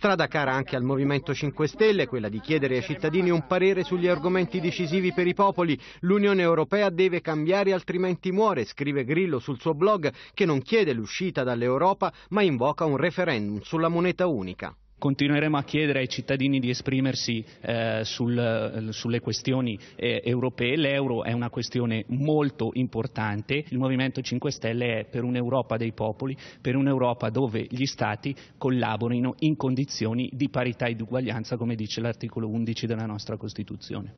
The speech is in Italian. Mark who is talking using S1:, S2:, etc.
S1: strada cara anche al Movimento 5 Stelle, quella di chiedere ai cittadini un parere sugli argomenti decisivi per i popoli. L'Unione Europea deve cambiare altrimenti muore, scrive Grillo sul suo blog che non chiede l'uscita dall'Europa ma invoca un referendum sulla moneta unica.
S2: Continueremo a chiedere ai cittadini di esprimersi eh, sul, sulle questioni eh, europee. L'euro è una questione molto importante. Il Movimento 5 Stelle è per un'Europa dei popoli, per un'Europa dove gli Stati collaborino in condizioni di parità e di uguaglianza, come dice l'articolo 11 della nostra Costituzione.